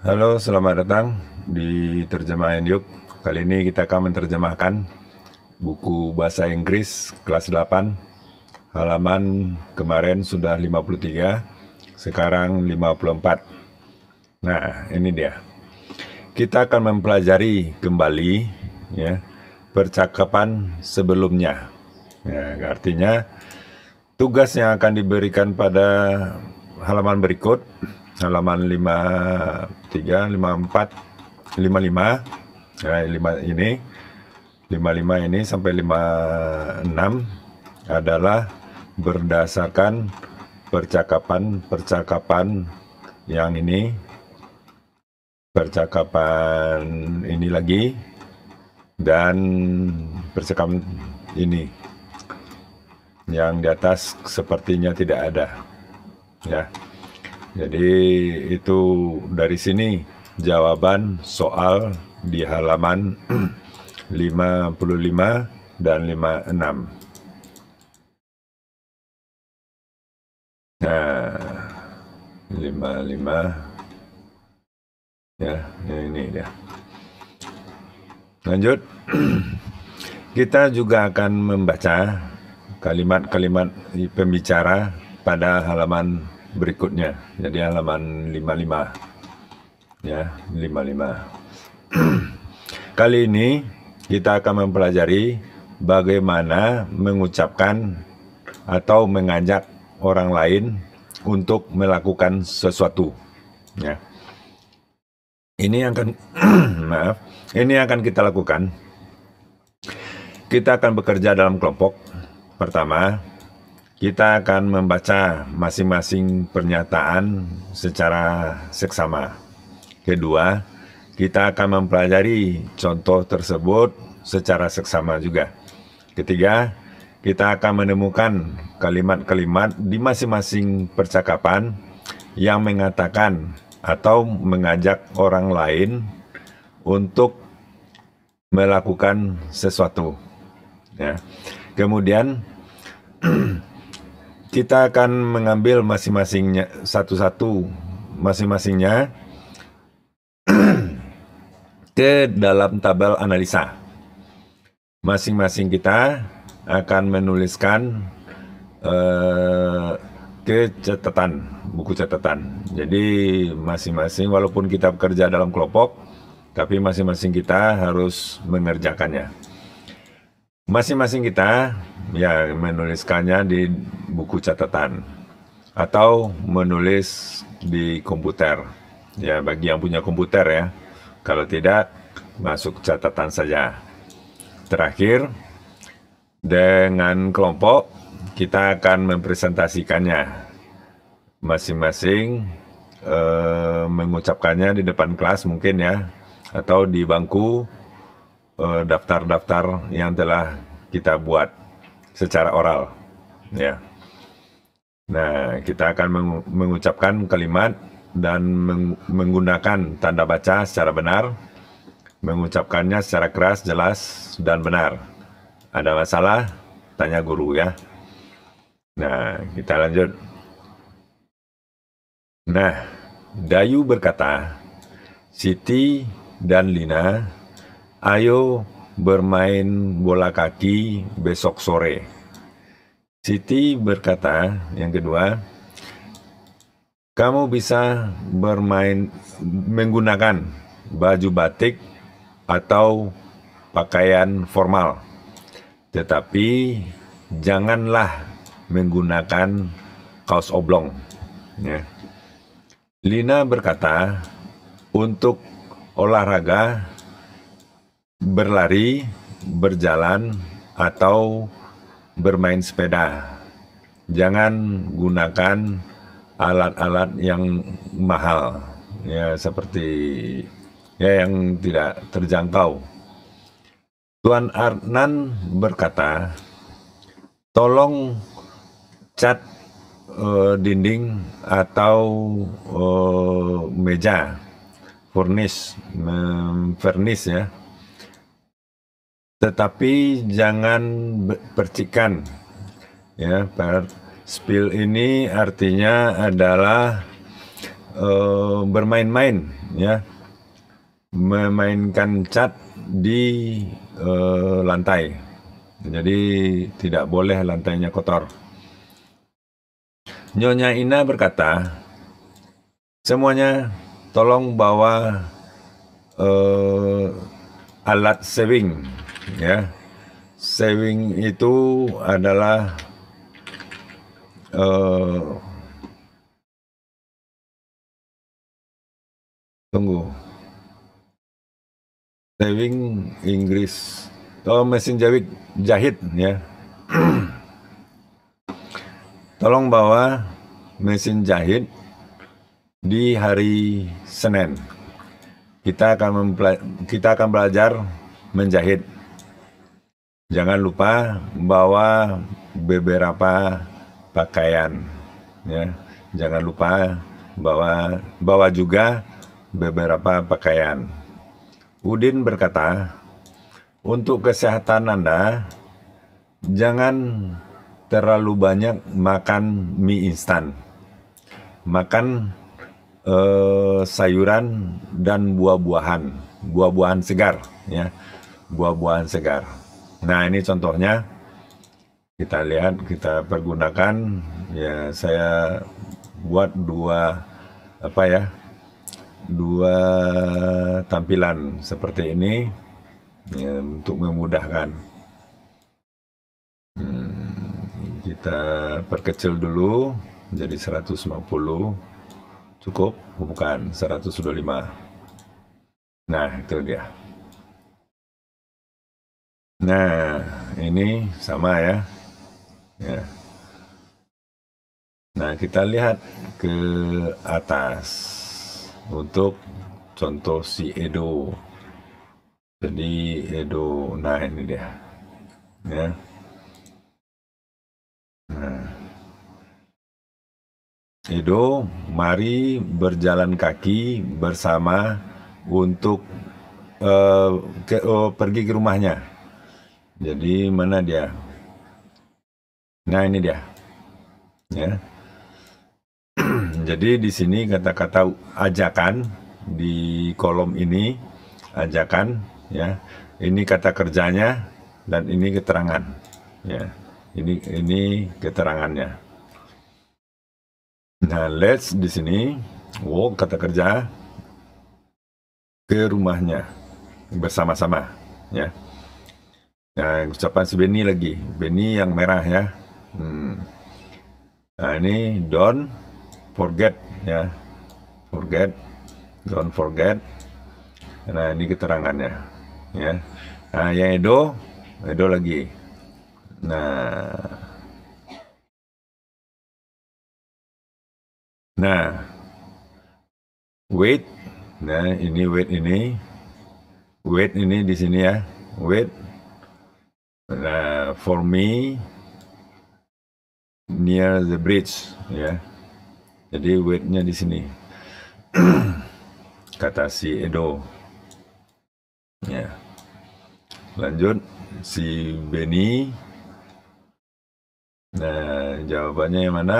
Halo, selamat datang di Terjemahan Yuk. Kali ini kita akan menerjemahkan buku bahasa Inggris kelas 8. Halaman kemarin sudah 53, sekarang 54. Nah, ini dia. Kita akan mempelajari kembali ya percakapan sebelumnya. Ya, artinya tugas yang akan diberikan pada halaman berikut halaman 53, 54, 55, ya, 5 ini, 55 ini sampai 56 adalah berdasarkan percakapan-percakapan yang ini, percakapan ini lagi, dan percakapan ini. Yang di atas sepertinya tidak ada. Ya. Jadi itu dari sini jawaban soal di halaman 55 dan 56. Nah, 55 ya, ini dia. Lanjut. Kita juga akan membaca kalimat-kalimat pembicara pada halaman berikutnya. Jadi halaman 55. Ya, 55. Kali ini kita akan mempelajari bagaimana mengucapkan atau mengajak orang lain untuk melakukan sesuatu. Ya. Ini akan maaf, ini akan kita lakukan. Kita akan bekerja dalam kelompok. Pertama, kita akan membaca masing-masing pernyataan secara seksama. Kedua, kita akan mempelajari contoh tersebut secara seksama juga. Ketiga, kita akan menemukan kalimat-kalimat di masing-masing percakapan yang mengatakan atau mengajak orang lain untuk melakukan sesuatu. Ya. Kemudian kita akan mengambil masing-masingnya satu-satu masing-masingnya ke dalam tabel analisa. Masing-masing kita akan menuliskan eh, ke catatan, buku catatan. Jadi masing-masing walaupun kita bekerja dalam kelompok, tapi masing-masing kita harus mengerjakannya masing-masing kita ya menuliskannya di buku catatan atau menulis di komputer. Ya, bagi yang punya komputer ya. Kalau tidak, masuk catatan saja. Terakhir, dengan kelompok kita akan mempresentasikannya. Masing-masing eh, mengucapkannya di depan kelas mungkin ya atau di bangku Eh, daftar-daftar uh, yang telah kita buat secara oral ya. Nah, kita akan mengucapkan kalimat dan meng menggunakan tanda baca secara benar, mengucapkannya secara keras, jelas dan benar. Ada masalah? Tanya guru ya. Nah, kita lanjut. Nah, Dayu berkata, Siti dan Lina Ayo bermain bola kaki besok sore. Siti berkata, yang kedua, kamu bisa bermain menggunakan baju batik atau pakaian formal. Tetapi janganlah menggunakan kaos oblong. Ya. Lina berkata, untuk olahraga berlari, berjalan, atau bermain sepeda. Jangan gunakan alat-alat yang mahal, ya seperti ya yang tidak terjangkau. Tuan Arnan berkata, tolong cat uh, dinding atau uh, meja, furnis, um, eh, furnis ya tetapi jangan percikan ya spill ini artinya adalah uh, bermain-main ya memainkan cat di uh, lantai jadi tidak boleh lantainya kotor Nyonya Ina berkata semuanya tolong bawa uh, alat sewing ya saving itu adalah uh, tunggu saving Inggris kalau mesin jahit jahit ya tolong bawa mesin jahit di hari Senin kita akan kita akan belajar menjahit Jangan lupa bawa beberapa pakaian ya. Jangan lupa bawa bawa juga beberapa pakaian. Udin berkata, untuk kesehatan Anda jangan terlalu banyak makan mie instan. Makan eh, sayuran dan buah-buahan, buah-buahan segar ya. Buah-buahan segar Nah ini contohnya kita lihat kita pergunakan ya saya buat dua apa ya dua tampilan seperti ini ya, untuk memudahkan hmm, kita perkecil dulu jadi 150 cukup bukan 125 nah itu dia Nah, ini sama ya. ya. Nah, kita lihat ke atas untuk contoh si Edo. Jadi Edo, nah ini dia. Ya. Nah. Edo, mari berjalan kaki bersama untuk uh, ke, uh, pergi ke rumahnya. Jadi mana dia? Nah ini dia. Ya. Jadi di sini kata-kata ajakan di kolom ini ajakan ya. Ini kata kerjanya dan ini keterangan ya. Ini ini keterangannya. Nah, let's di sini walk kata kerja ke rumahnya bersama-sama ya. Nah, ucapan si Benny lagi. Benny yang merah ya. Hmm. Nah, ini don't forget ya. Forget. Don't forget. Nah, ini keterangannya. Ya. Nah, yang Edo, Edo lagi. Nah. Nah. Wait. Nah, ini wait ini. Wait ini di sini ya. Wait uh, for me near the bridge ya. Yeah. Jadi weightnya di sini. Kata si Edo. Ya. Yeah. Lanjut si Benny. Nah, jawabannya yang mana?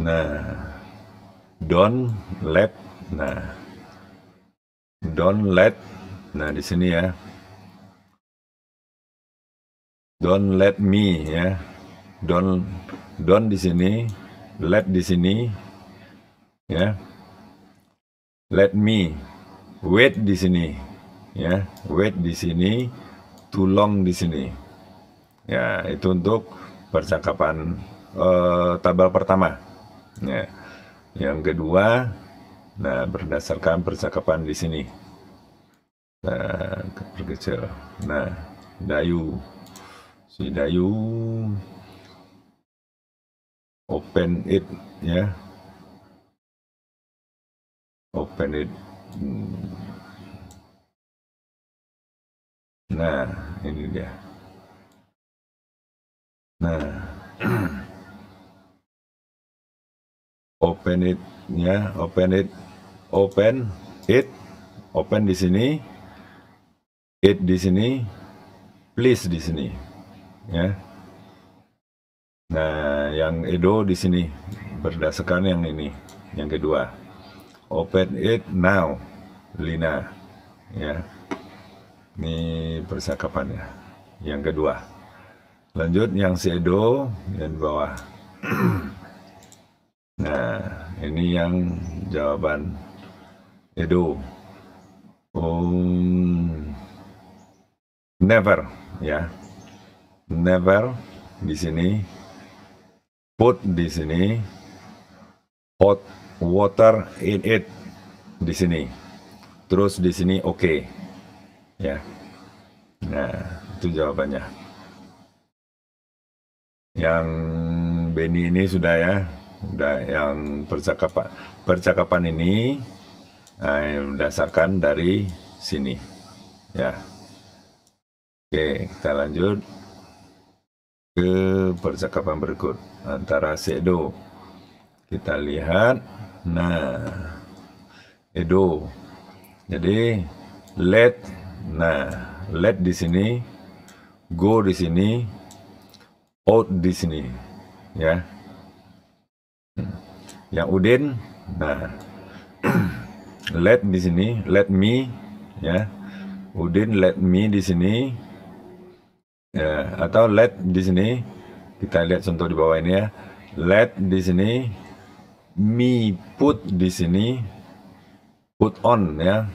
Nah, don let. Nah, don let. Nah, di sini ya. Don't let me ya. Don't don't di sini, let di sini ya. Let me wait di sini ya. Wait di sini, too di sini. Ya, itu untuk percakapan uh, tabel pertama. Ya. Yang kedua, nah berdasarkan percakapan di sini. Nah, kecil Nah, dayu si Dayu open it ya open it hmm. nah ini dia nah open it ya open it open it open di sini it di sini please di sini ya. Nah, yang Edo di sini berdasarkan yang ini, yang kedua. Open it now, Lina. Ya. Ini percakapannya. Yang kedua. Lanjut yang si Edo yang di bawah. nah, ini yang jawaban Edo. Um, never, ya never di sini, put di sini, hot water in it di sini. Terus di sini oke. Okay. Ya. Nah, itu jawabannya. Yang Benny ini sudah ya, udah yang percakapan percakapan ini eh, yang berdasarkan dari sini. Ya. Oke, kita lanjut ke percakapan berikut antara si Edo. Kita lihat. Nah, Edo. Jadi let nah, let di sini go di sini out di sini ya. Yang Udin nah let di sini let me ya. Udin let me di sini Ya, atau LED di sini kita lihat contoh di bawah ini ya. LED di sini mi put di sini put on ya.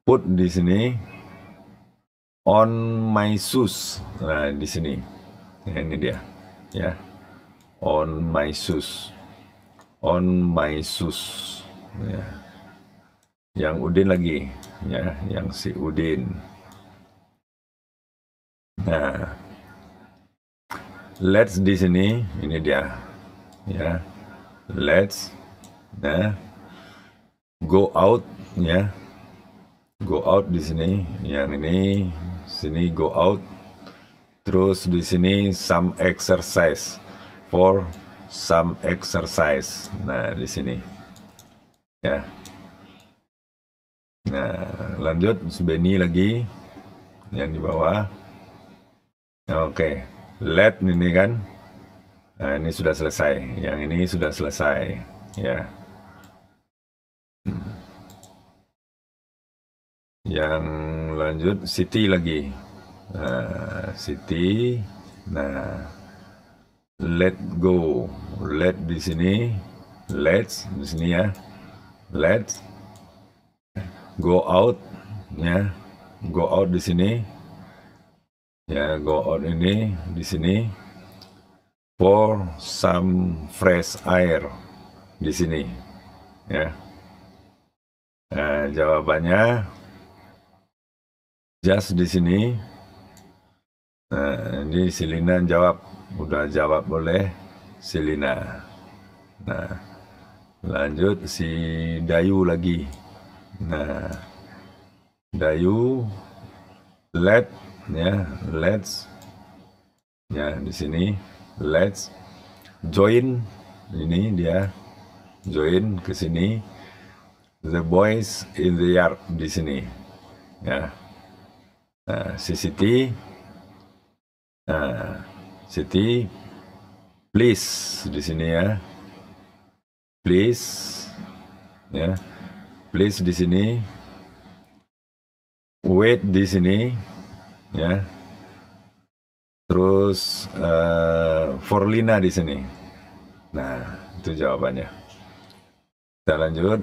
Put di sini on my shoes. Nah, di sini. Ya, ini dia. Ya. On my shoes. On my shoes. Ya. Yang Udin lagi ya, yang si Udin. Nah, let's di sini, ini dia, ya, let's, nah, go out, ya, go out di sini, yang ini, sini go out, terus di sini some exercise for some exercise, nah di sini, ya. Nah, lanjut Benny lagi yang di bawah. Oke, LED ini kan. Nah, ini sudah selesai. Yang ini sudah selesai. Ya. Hmm. Yang lanjut city lagi. Nah, city. Nah, let go. Let di sini. Let di sini ya. Let go out ya. Go out di sini ya go out ini di sini pour some fresh air di sini ya nah, jawabannya just di sini nah, ini Silina jawab udah jawab boleh Silina nah lanjut si Dayu lagi nah Dayu let ya let's ya di sini let's join ini dia join ke sini the boys in the yard di sini ya nah, si Siti nah, Siti please di sini ya please ya please di sini wait di sini ya. Terus uh, Forlina di sini. Nah, itu jawabannya. Kita lanjut.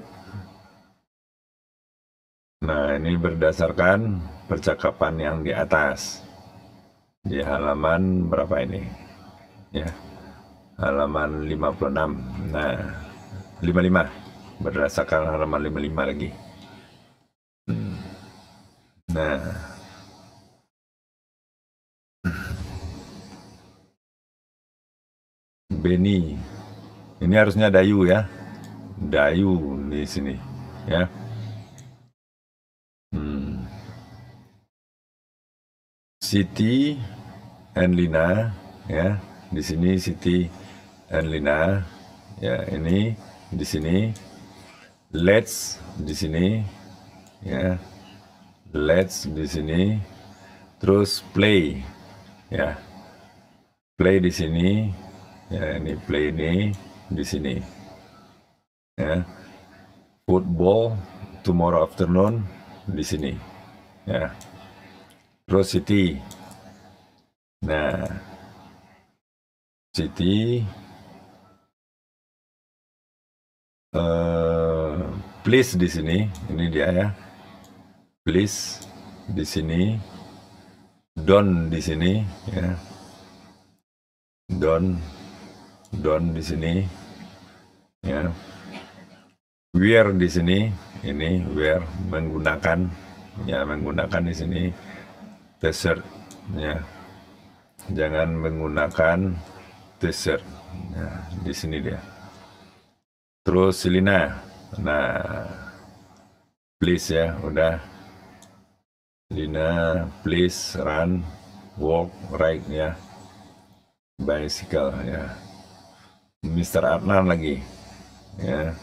Nah, ini berdasarkan percakapan yang di atas. Di halaman berapa ini? Ya. Halaman 56. Nah, 55. Berdasarkan halaman 55 lagi. Hmm. Nah, Benny, Ini harusnya Dayu ya. Dayu di sini ya. Hmm. Siti and Lina ya. Di sini Siti and Lina ya ini di sini let's di sini ya. Let's di sini terus play ya. Play di sini ya ini play ini di sini ya football tomorrow afternoon di sini ya terus city nah city uh, please di sini ini dia ya please di sini don di sini ya don don di sini ya wear di sini ini wear menggunakan ya menggunakan di sini t-shirt ya jangan menggunakan t-shirt ya, di sini dia terus Selina nah please ya udah Lina please run walk right ya bicycle ya Mr. Adnan lagi ya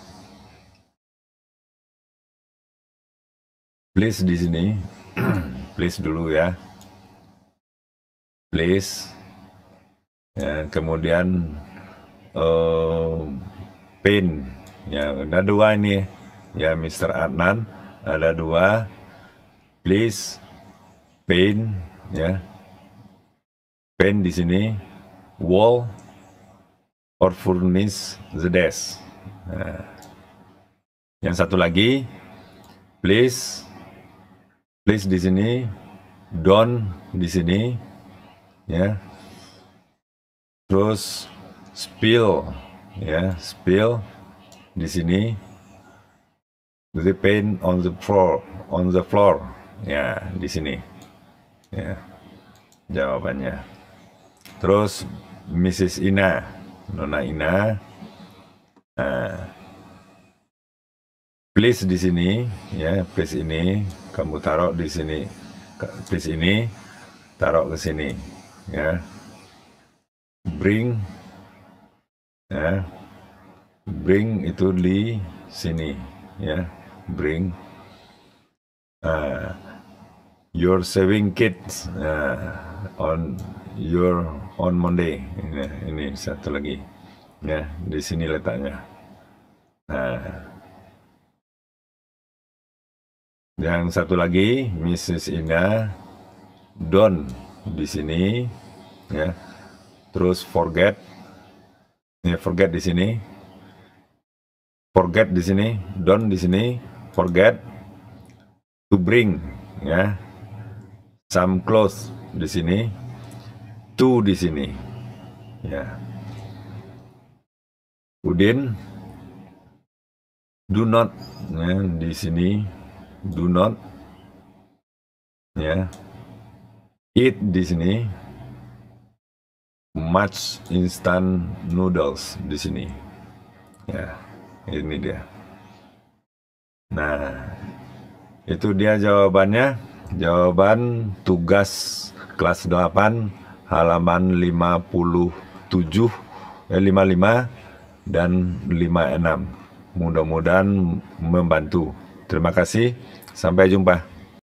please di sini please dulu ya please ya kemudian uh, pin ya ada dua ini ya Mr. Adnan ada dua please pin ya pin di sini wall or furnish eh, the desk. Nah. Yang satu lagi, please, please di sini, don di sini, ya. Terus spill, ya, spill di sini. The paint on the floor, on the floor, ya, di sini, ya. Jawabannya. Terus Mrs. Ina, Nona Ina. please nah, please di sini, ya, please ini kamu taruh di sini, please ini taruh ke sini, ya. Bring, ya, bring itu di sini, ya, bring. Uh, your saving kit uh, on your on Monday. Ini, ini satu lagi. Ya, di sini letaknya. Nah. Dan satu lagi, Mrs. Ina Don di sini ya. Terus forget ya forget di sini. Forget di sini, Don di sini, forget to bring ya. Some clothes di sini itu di sini. Ya. Udin, do not ya, di sini, do not ya, eat di sini, much instant noodles di sini. Ya, ini dia. Nah, itu dia jawabannya. Jawaban tugas kelas 8 halaman 57 eh, 55 dan 56. Mudah-mudahan membantu. Terima kasih. Sampai jumpa.